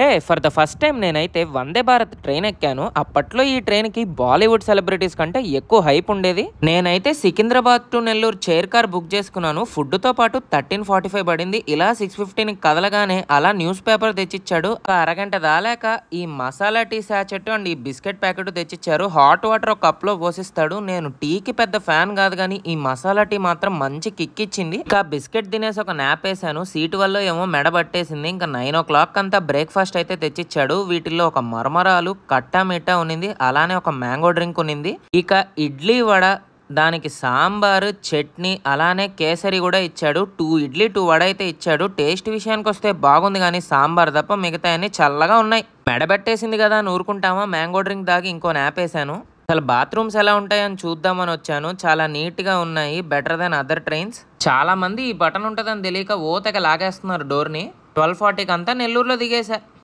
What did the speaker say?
hey for the first time నేనైతే Vande Bharat train ఎక్కాను అప్పట్లో ఈ ట్రైన్ కి బాలీవుడ్ సెలబ్రిటీస్ కంటే ఎక్కువ హైప్ ఉండేది నేనైతే Secunderabad to Nellore chair car book చేసుకున్నాను ఫుడ్ తో పాటు థర్టీన్ ఫార్టీ ఫైవ్ పడింది ఇలా సిక్స్ ఫిఫ్టీన్ కదలగానే అలా న్యూస్ పేపర్ తెచ్చిచ్చాడు అరగంట దాలాక ఈ మసాలా టీ శాచెట్ అండ్ ఈ బిస్కెట్ ప్యాకెట్ తెచ్చిచ్చారు హాట్ వాటర్ ఒక లో పోసిస్తాడు నేను టీకి పెద్ద ఫ్యాన్ కాదు కానీ ఈ మసాలా టీ మాత్రం మంచి కిక్ ఇచ్చింది ఇంకా బిస్కెట్ తినేసి ఒక నాప్ వేసాను సీటు వల్ల ఏమో మెడ పట్టేసింది ఇంకా నైన్ ఓ క్లాక్ అంతా బ్రేక్ఫాస్ట్ ఆల్మోస్ట్ అయితే తెచ్చిచ్చాడు వీటిల్లో ఒక మరమరాలు కట్టా మిట్టా ఉనింది అలానే ఒక మ్యాంగో డ్రింక్ ఉనింది ఇక ఇడ్లీ వడ దానికి సాంబారు చట్నీ అలానే కేసరి కూడా ఇచ్చాడు టూ ఇడ్లీ టూ వడ అయితే ఇచ్చాడు టేస్ట్ విషయానికి వస్తే బాగుంది కానీ సాంబార్ తప్ప మిగతా అన్ని చల్లగా ఉన్నాయి మెడబెట్టేసింది కదా అని ఊరుకుంటామా మ్యాంగో డ్రింక్ దాగి ఇంకో నాపేశాను అసలు బాత్రూమ్స్ ఎలా ఉంటాయని చూద్దామని వచ్చాను చాలా నీట్గా ఉన్నాయి బెటర్ దెన్ అదర్ ట్రైన్స్ చాలా మంది ఈ బటన్ ఉంటుందని తెలియక ఓతక లాగేస్తున్నారు డోర్ని ట్వెల్వ్ ఫార్టీకి అంతా నెల్లూరులో దిగేశా